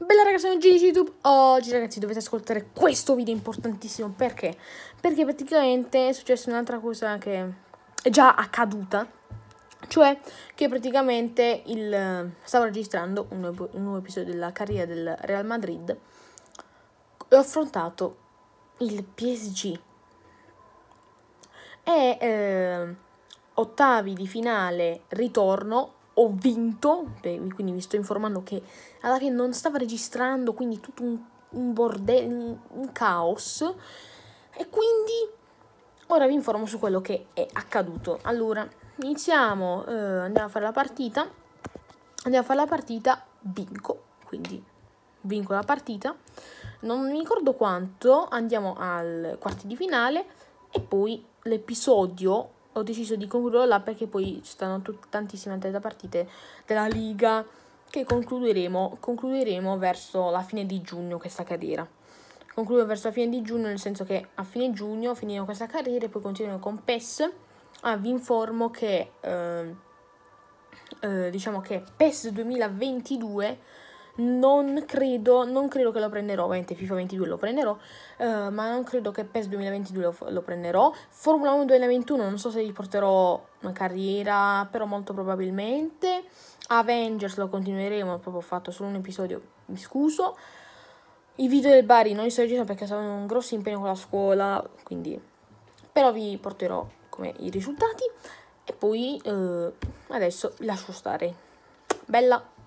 Bella ragazzi, sono Gigi YouTube. Oggi ragazzi dovete ascoltare questo video importantissimo. Perché? Perché praticamente è successa un'altra cosa che è già accaduta. Cioè che praticamente il, stavo registrando un nuovo, un nuovo episodio della carriera del Real Madrid e ho affrontato il PSG. E eh, ottavi di finale ritorno ho vinto, beh, quindi mi sto informando che alla fine non stava registrando, quindi tutto un, un bordello, un, un caos. E quindi ora vi informo su quello che è accaduto. Allora, iniziamo, eh, andiamo a fare la partita, andiamo a fare la partita, vinco, quindi vinco la partita. Non mi ricordo quanto, andiamo al quarti di finale e poi l'episodio ho deciso di concluderlo là perché poi ci stanno tut- tantissime altre partite della Liga che concluderemo, concluderemo verso la fine di giugno questa carriera. Concludo verso la fine di giugno, nel senso che a fine giugno finirò questa carriera e poi continuerò con PES. Ah, vi informo che, eh, eh, diciamo che PES 2022 non credo, non credo che lo prenderò, ovviamente FIFA 22 lo prenderò, eh, ma non credo che PES 2022 lo, lo, prenderò. Formula 1 2021 non so se gli porterò una carriera, però molto probabilmente. Avengers lo continueremo, proprio fatto solo un episodio, mi scuso. I video del Bari non li sto registrando perché sono un grosso impegno con la scuola, quindi... Però vi porterò come i risultati e poi eh, adesso lascio stare. Bella!